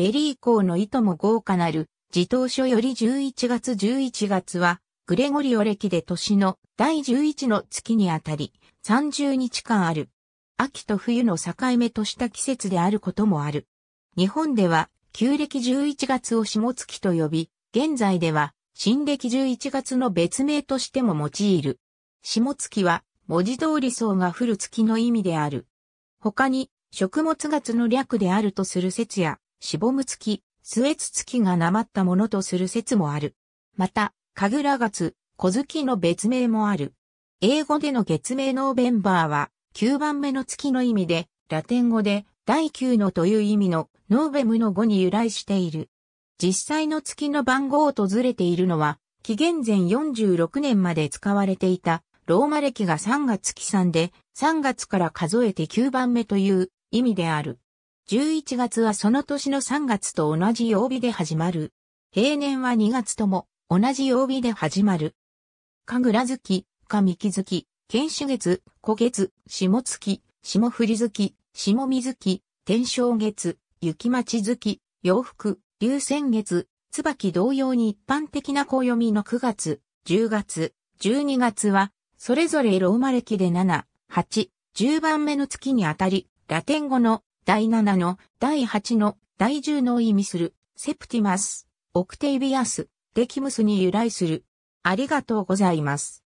ベリー校の意図も豪華なる、自動書より11月11月は、グレゴリオ歴で年の第11の月にあたり、30日間ある。秋と冬の境目とした季節であることもある。日本では、旧暦11月を下月と呼び、現在では、新暦11月の別名としても用いる。下月は、文字通り層が降る月の意味である。他に、食物月の略であるとする説や、しぼむ月、末月がなまったものとする説もある。また、かぐら月、小月の別名もある。英語での月名ノーベンバーは、9番目の月の意味で、ラテン語で、第9のという意味の、ノーベムの語に由来している。実際の月の番号とずれているのは、紀元前46年まで使われていた、ローマ歴が3月期3で、3月から数えて9番目という意味である。11月はその年の3月と同じ曜日で始まる。平年は2月とも同じ曜日で始まる。神楽月、神木月、剣士月、古月、下月、下降り月、下水月、天正月、雪町月、洋服、流仙月、椿同様に一般的な暦の9月、10月、12月は、それぞれローマ暦で7、8、10番目の月にあたり、ラテン語の第7の、第8の、第10の意味する、セプティマス、オクテイビアス、デキムスに由来する。ありがとうございます。